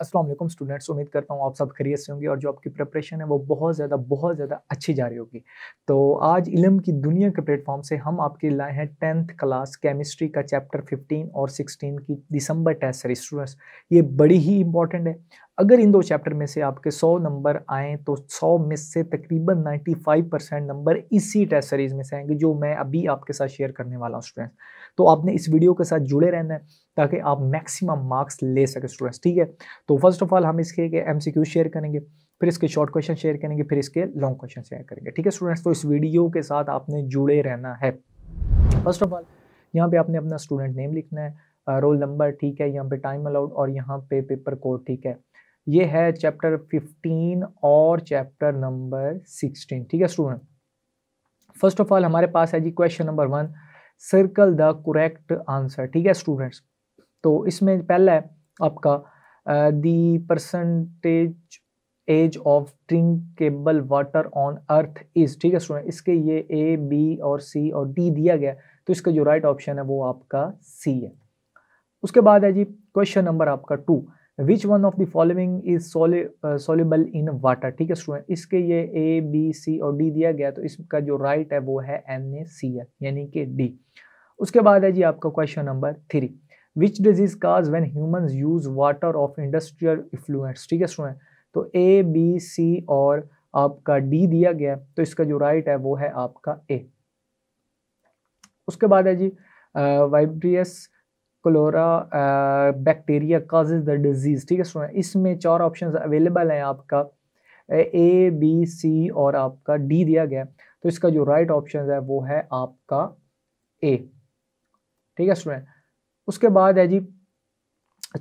Aslam students उम्मीद करता हूँ आप सब खरीत से होंगे और जो आपकी प्रिपरेशन है वो बहुत ज़्यादा बहुत ज़्यादा अच्छी जा रही होगी तो आज इलम की दुनिया के प्लेटफॉर्म से हम आपके लाए हैं टेंथ क्लास केमिस्ट्री का चैप्टर 15 और 16 की दिसंबर टेस्ट सीरीज स्टूडेंट्स ये बड़ी ही इंपॉर्टेंट है अगर इन दो चैप्टर में से आपके 100 नंबर आएँ तो 100 में से तकरीबन 95 परसेंट नंबर इसी टेस्ट सीरीज़ में से आएंगे जो मैं अभी आपके साथ शेयर करने वाला हूँ स्टूडेंट्स तो आपने इस वीडियो के साथ जुड़े रहना है ताकि आप मैक्सिमम मार्क्स ले सके स्टूडेंट्स ठीक है तो फर्स्ट ऑफ ऑल हम इसके एम शेयर करेंगे फिर इसके शॉर्ट क्वेश्चन शेयर करेंगे फिर इसके लॉन्ग क्वेश्चन शेयर करेंगे ठीक है स्टूडेंट्स तो इस वीडियो के साथ आपने जुड़े रहना है फर्स्ट ऑफ ऑल यहाँ पे आपने अपना स्टूडेंट नेम लिखना है रोल नंबर ठीक है यहाँ पे टाइम अलाउड और यहाँ पे पेपर कोड ठीक है ये है चैप्टर 15 और चैप्टर नंबर 16 ठीक है स्टूडेंट फर्स्ट ऑफ ऑल हमारे पास है जी question number one circle the correct answer ठीक है स्टूडेंट्स तो इसमें पहला है आपका the percentage age of drinkable water on earth is ठीक है स्टूडेंट इसके ये ए बी और सी और डी दिया गया तो इसका जो राइट right ऑप्शन है वो आपका सी है उसके बाद है जी क्वेश्चन नंबर आपका two which one of the following is soluble in water ठीक है स्टूडेंट इसके ये ए बी सी और डी दिया गया तो इसका जो राइट right है वो है एन ए सी एल यानी कि डी उसके बाद है जी आपका question number three which disease cause when human use water of industrial effluence ठीक है स्टूडेंट तो ए बी सी और आपका डी दिया गया तो इसका जो राइट right है वो है आपका ए उसके बाद है जी vibrios uh, cholera bacteria cause the disease ठीक है स्टूडेंट इसमें चार ऑप्शन अवेलेबल हैं आपका ए बी सी और आपका डी तो तो तो दिया गया तो इसका जो राइट right ऑप्शन है वो है आपका ए ठीक है स्टूडेंट उसके बाद है जी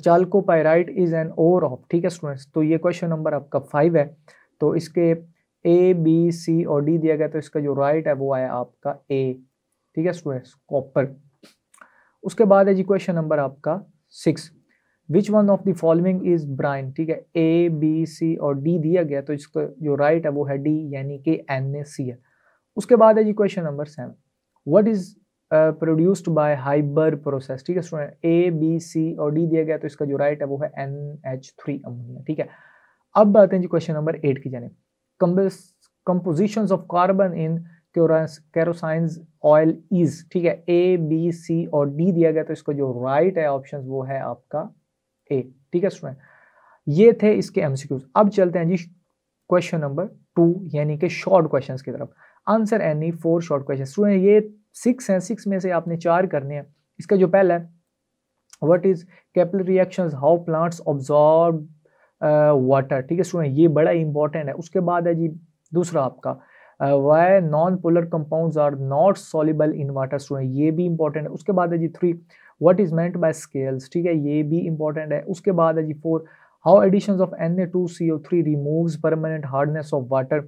chalcopyrite is an over of ठीक है स्टूडेंट्स तो ये क्वेश्चन नंबर आपका फाइव है तो इसके ए बी सी और डी दिया गया तो इसका जो राइट right है वो आया आपका ए ठीक है स्टूडेंट्स कॉपर उसके बाद है जी क्वेश्चन नंबर आपका six which one of the following is brine ठीक है ए बी सी और डी दिया गया तो इसका जो राइट right है वो है डी यानी कि एन ए सी है उसके बाद है जी question number seven what is produced by haber process ठीक है स्टूडेंट ए बी सी और डी दिया गया तो इसका जो राइट right है वो है एन एच थ्री अमोनिया ठीक है अब आते हैं जी क्वेश्चन नंबर एट की जाने composition of carbon in kerosene oil is ठीक है ए बी सी और डी दिया गया तो इसको जो राइट right है ऑप्शन वो है आपका ए ठीक है स्टूडेंट ये थे इसके एमसीक्यूज अब चलते हैं जी क्वेश्चन नंबर टू यानी कि शॉर्ट क्वेश्चंस की तरफ answer any four short question student ये सिक्स हैं सिक्स में से आपने चार करने हैं इसका जो पहला है what is capillary reaction how plants absorb water ठीक है स्टूडेंट ये बड़ा इंपॉर्टेंट है उसके बाद है जी दूसरा आपका uh, why non polar compounds are not soluble in water student ये भी इंपॉर्टेंट है उसके बाद है जी three what is meant by scales ठीक है ये भी इंपॉर्टेंट है उसके बाद है जी four how addition of N A two C O three remove permanent hardness of water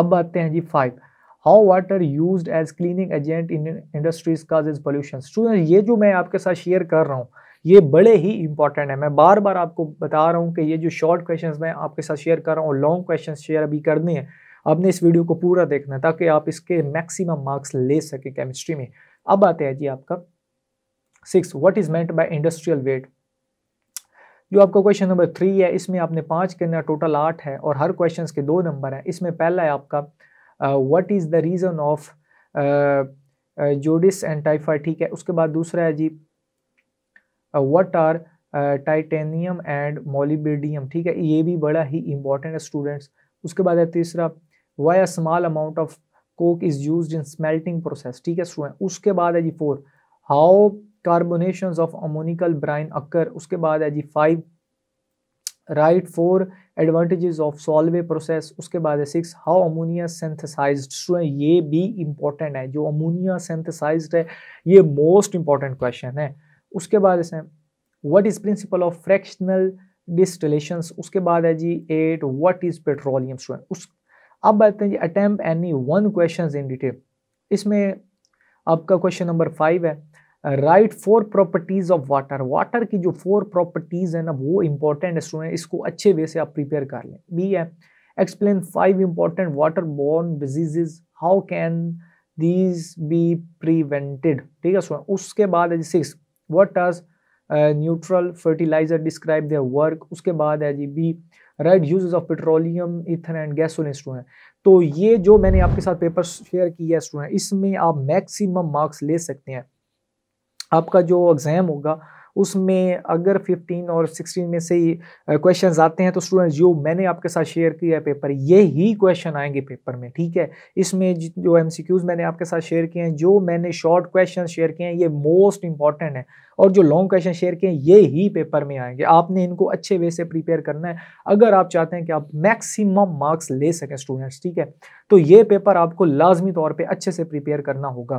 अब आते हैं जी five how water use as cleaning agent in industries cause is pollution student ये जो मैं आपके साथ शेयर कर रहा हूँ ये बड़े ही इंपॉर्टेंट है मैं बार बार आपको बता रहा हूँ कि ये जो शॉर्ट क्वेश्चन मैं आपके साथ शेयर कर रहा हूँ और लॉन्ग क्वेश्चन शेयर अभी करने हैं आपने इस वीडियो को पूरा देखना है ताकि आप इसके मैक्सिमम मार्क्स ले सके केमिस्ट्री में अब आते हैं जी आपका six what is meant by industrial waste जो आपका क्वेश्चन नंबर थ्री है इसमें आपने पाँच करना टोटल आठ है और हर क्वेश्चन के दो नंबर हैं इसमें पहला है आपका what is the reason of jaundice and typhoid ठीक है उसके बाद दूसरा है जी what are titanium and molybdenum ठीक है ये भी बड़ा ही इंपॉर्टेंट है स्टूडेंट्स उसके बाद है तीसरा why a small amount of coke is use in smelting process ठीक है स्टूडेंट उसके बाद है जी four how carbonation of ammoniacal brine occur उसके बाद है जी five write four advantages of solvay process उसके बाद है six how ammonia synthesized student ये भी इंपॉर्टेंट है जो अमोनिया सेंथेसाइज्ड है ये मोस्ट इंपॉर्टेंट क्वेश्चन है उसके बाद है what is principle of fractional distillations उसके बाद है जी eight what is petroleum student उस अब बात हैं attempt any one question in detail इसमें आपका क्वेश्चन नंबर फाइव है write four properties of water water की जो फोर प्रॉपर्टीज है ना वो इंपॉर्टेंट है स्टूडेंट इसको अच्छे वे से आप प्रिपेयर कर लें बी है explain five important water borne diseases how can these be prevented ठीक है स्टूडेंट उसके बाद है six what are neutral fertilizer describe their work उसके बाद है जी B write uses of petroleum ethane and gasoline student तो ये जो मैंने आपके साथ पेपर शेयर किया है स्टूडेंट इसमें आप मैक्सिमम मार्क्स ले सकते हैं आपका जो एग्ज़ाम होगा उसमें अगर 15 और 16 में से ही क्वेश्चंस आते हैं तो स्टूडेंट्स जो मैंने आपके साथ शेयर किया है पेपर ये ही क्वेश्चन आएंगे पेपर में ठीक है इसमें जो एम मैंने आपके साथ शेयर किए हैं जो मैंने शॉर्ट क्वेश्चन शेयर किए हैं ये मोस्ट इंपॉर्टेंट है और जो लॉन्ग क्वेश्चन शेयर किए हैं ये ही पेपर में आएंगे आपने इनको अच्छे वे से प्रिपेयर करना है अगर आप चाहते हैं कि आप मैक्सिमम मार्क्स ले सकें स्टूडेंट्स ठीक है तो ये पेपर आपको लाजमी तौर पर अच्छे से प्रिपेयर करना होगा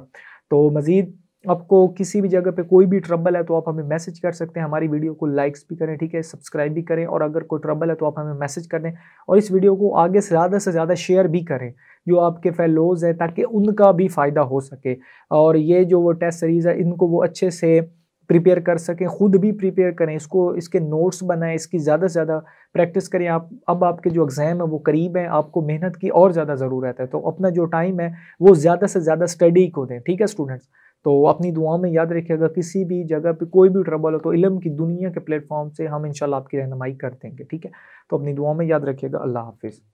तो मज़ीद आपको किसी भी जगह पे कोई भी ट्रबल है तो आप हमें मैसेज कर सकते हैं हमारी वीडियो को लाइक्स भी करें ठीक है सब्सक्राइब भी करें और अगर कोई ट्रबल है तो आप हमें मैसेज कर दें और इस वीडियो को आगे से ज़्यादा से ज़्यादा शेयर भी करें जो आपके फेलोज़ हैं ताकि उनका भी फ़ायदा हो सके और ये जो वो टेस्ट सीरीज़ है इनको वो अच्छे से प्रिपेयर कर सकें खुद भी प्रिपेयर करें इसको इसके नोट्स बनाएं इसकी ज़्यादा से ज़्यादा प्रैक्टिस करें आप अब आपके जो एग्ज़ाम है वो करीब हैं आपको मेहनत की और ज़्यादा ज़रूरत है तो अपना जो टाइम है वो ज़्यादा से ज़्यादा स्टडी को दें ठीक है स्टूडेंट्स तो अपनी दुआ में याद रखिएगा किसी भी जगह पे कोई भी ट्रबल हो तो इलम की दुनिया के प्लेटफॉर्म से हम इंशाल्लाह आपकी रहनमाई कर देंगे ठीक है तो अपनी दुआ में याद रखिएगा अल्लाह हाफिज़